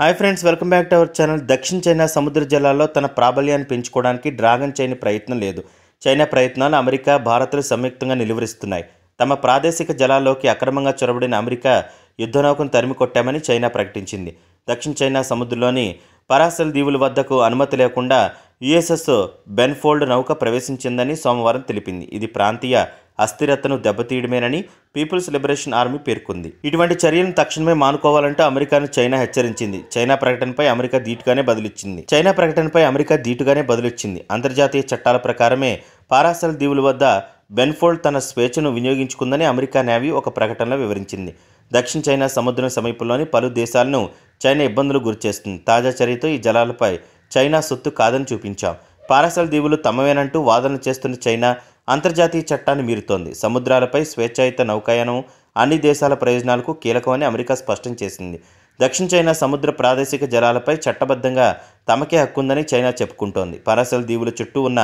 hi friends welcome back to our channel దక్షిణ China సముద్ర జలాల్లో తన ప్రాబల్యాన్ని పెంచుకోవడానికి డ్రాగన్ చైన్ ప్రయత్నం లేదు చైనా ప్రయత్నాలు అమెరికా భారత్లు సంయుక్తంగా నిలువరిస్తున్నాయి తమ ప్రాదేశిక జలాల్లోకి అక్రమంగా చొరబడిన అమెరికా యుద్ధనౌకను తరిమి కొట్టామని చైనా ప్రకటించింది దక్షిణ చైనా సముద్రంలోని పరాసల్ దీవుల వద్దకు అనుమతి లేకుండా యుఎస్ఎస్ బెన్ఫోల్డ్ నౌక ప్రవేశించిందని సోమవారం తెలిపింది ఇది ప్రాంతీయ అస్థిరతను దెబ్బతీయడమేనని పీపుల్స్ లిబరేషన్ ఆర్మీ పేర్కొంది ఇటువంటి చర్యలను తక్షణమే మానుకోవాలంటూ అమెరికాను చైనా హెచ్చరించింది చైనా ప్రకటనపై అమెరికా ధీటుగానే బదులిచ్చింది చైనా ప్రకటనపై అమెరికా ధీటుగానే బదులిచ్చింది అంతర్జాతీయ చట్టాల ప్రకారమే పారాసల్ దీవుల వద్ద బెన్ఫోల్డ్ తన స్వేచ్ఛను వినియోగించుకుందని అమెరికా నేవీ ఒక ప్రకటనలో వివరించింది దక్షిణ చైనా సముద్రం సమీపంలోని పలు దేశాలను చైనా ఇబ్బందులు గురిచేస్తుంది తాజా చర్యతో ఈ జలాలపై చైనా సొత్తు కాదని చూపించాం పారాసల్ దీవులు తమవేనంటూ వాదనలు చేస్తున్న చైనా అంతర్జాతీయ చట్టాన్ని మీరుతోంది సముద్రాలపై స్వేచ్ఛాయుత నౌకాయనం అన్ని దేశాల ప్రయోజనాలకు కీలకమని అమెరికా స్పష్టం చేసింది దక్షిణ చైనా సముద్ర ప్రాదేశిక జలాలపై చట్టబద్ధంగా తమకే హక్కుందని చైనా చెప్పుకుంటోంది పరాసల్ దీవుల చుట్టూ ఉన్న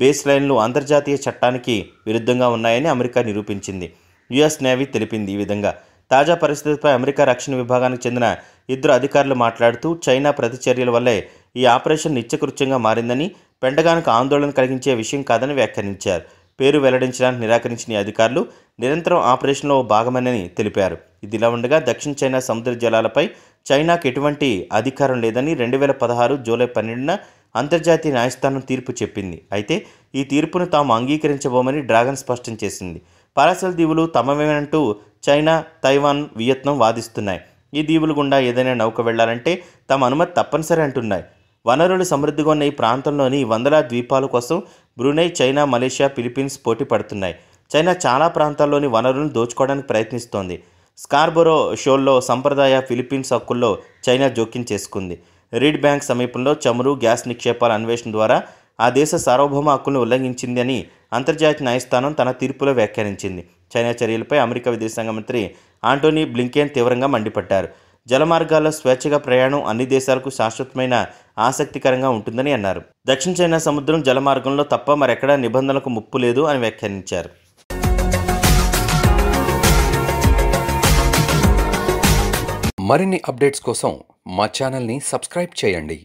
బేస్ లైన్లు అంతర్జాతీయ చట్టానికి విరుద్ధంగా ఉన్నాయని అమెరికా నిరూపించింది యుఎస్ నేవీ తెలిపింది ఈ విధంగా తాజా పరిస్థితిపై అమెరికా రక్షణ విభాగానికి చెందిన ఇద్దరు అధికారులు మాట్లాడుతూ చైనా ప్రతిచర్యల వల్లే ఈ ఆపరేషన్ నిత్యకృత్యంగా మారిందని పెండగానికి ఆందోళన కలిగించే విషయం కాదని వ్యాఖ్యానించారు పేరు వెల్లడించడానికి నిరాకరించిన అధికారులు నిరంతరం ఆపరేషన్లో భాగమనని తెలిపారు ఇదిలా ఉండగా దక్షిణ చైనా సముద్ర జలాలపై చైనాకు ఎటువంటి అధికారం లేదని రెండు వేల పదహారు జూలై పన్నెండున అంతర్జాతీయ న్యాయస్థానం తీర్పు చెప్పింది అయితే ఈ తీర్పును తాము అంగీకరించబోమని డ్రాగన్ స్పష్టం చేసింది పారాసల్ దీవులు తమవేనంటూ చైనా తైవాన్ వియత్నం వాదిస్తున్నాయి ఈ దీవులు గుండా ఏదైనా నౌక వెళ్లాలంటే తమ అనుమతి తప్పనిసరి అంటున్నాయి వనరులు సమృద్ధిగా ఉన్న ఈ ప్రాంతంలోని వందల ద్వీపాల కోసం బ్రూనై చైనా మలేషియా ఫిలిపీన్స్ పోటీ పడుతున్నాయి చైనా చాలా ప్రాంతాల్లోని వనరులను దోచుకోవడానికి ప్రయత్నిస్తోంది స్కార్బరో షోల్లో సంప్రదాయ ఫిలిపీన్స్ హక్కుల్లో చైనా జోక్యం చేసుకుంది రీడ్ బ్యాంక్ సమీపంలో చమురు గ్యాస్ నిక్షేపాల అన్వేషణ ద్వారా ఆ దేశ సార్వభౌమ హక్కులను ఉల్లంఘించిందని అంతర్జాతీయ న్యాయస్థానం తన తీర్పులో వ్యాఖ్యానించింది చైనా చర్యలపై అమెరికా విదేశాంగ మంత్రి ఆంటోనీ బ్లింకెన్ తీవ్రంగా మండిపడ్డారు జలమార్గాల స్వేచ్ఛగా ప్రయాణం అన్ని దేశాలకు శాశ్వతమైన ఆసక్తికరంగా ఉంటుందని అన్నారు దక్షిణ చైనా సముద్రం జలమార్గంలో తప్ప మరెక్కడా నిబంధనలకు ముప్పు లేదు అని వ్యాఖ్యానించారు మరిన్ని అప్డేట్స్ కోసం మా ఛానల్ని సబ్స్క్రైబ్ చేయండి